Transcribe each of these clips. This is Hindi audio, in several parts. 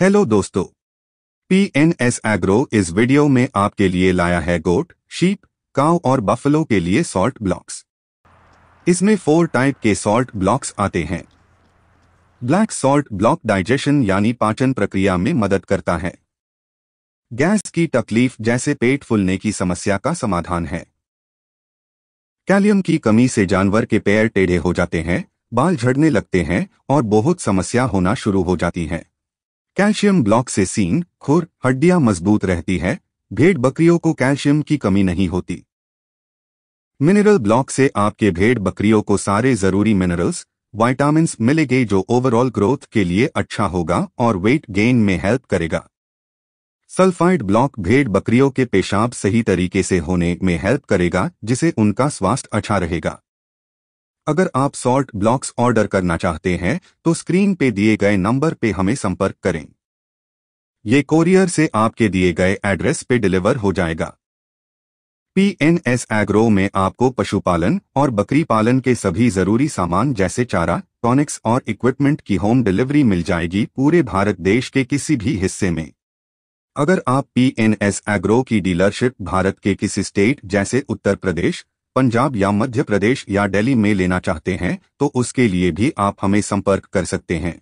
हेलो दोस्तों पी एन एस एग्रो इस वीडियो में आपके लिए लाया है गोट शीप काव और बफलो के लिए सॉल्ट ब्लॉक्स इसमें फोर टाइप के सॉल्ट ब्लॉक्स आते हैं ब्लैक सॉल्ट ब्लॉक डाइजेशन यानी पाचन प्रक्रिया में मदद करता है गैस की तकलीफ जैसे पेट फूलने की समस्या का समाधान है कैलियम की कमी से जानवर के पैर टेढ़े हो जाते हैं बाल झड़ने लगते हैं और बहुत समस्या होना शुरू हो जाती है कैल्शियम ब्लॉक से सीन खुर हड्डियां मजबूत रहती है भेड़ बकरियों को कैल्शियम की कमी नहीं होती मिनरल ब्लॉक से आपके भेड़ बकरियों को सारे जरूरी मिनरल्स वाइटामिन मिलेंगे जो ओवरऑल ग्रोथ के लिए अच्छा होगा और वेट गेन में हेल्प करेगा सल्फाइड ब्लॉक भेड़ बकरियों के पेशाब सही तरीके से होने में हेल्प करेगा जिसे उनका स्वास्थ्य अच्छा रहेगा अगर आप सॉल्ट ब्लॉक्स ऑर्डर करना चाहते हैं तो स्क्रीन पे दिए गए नंबर पे हमें संपर्क करें ये कोरियर से आपके दिए गए एड्रेस पे डिलीवर हो जाएगा पीएनएस एग्रो में आपको पशुपालन और बकरी पालन के सभी जरूरी सामान जैसे चारा टॉनिक्स और इक्विपमेंट की होम डिलीवरी मिल जाएगी पूरे भारत देश के किसी भी हिस्से में अगर आप पीएनएस एग्रो की डीलरशिप भारत के किसी स्टेट जैसे उत्तर प्रदेश पंजाब या मध्य प्रदेश या दिल्ली में लेना चाहते हैं तो उसके लिए भी आप हमें संपर्क कर सकते हैं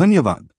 धन्यवाद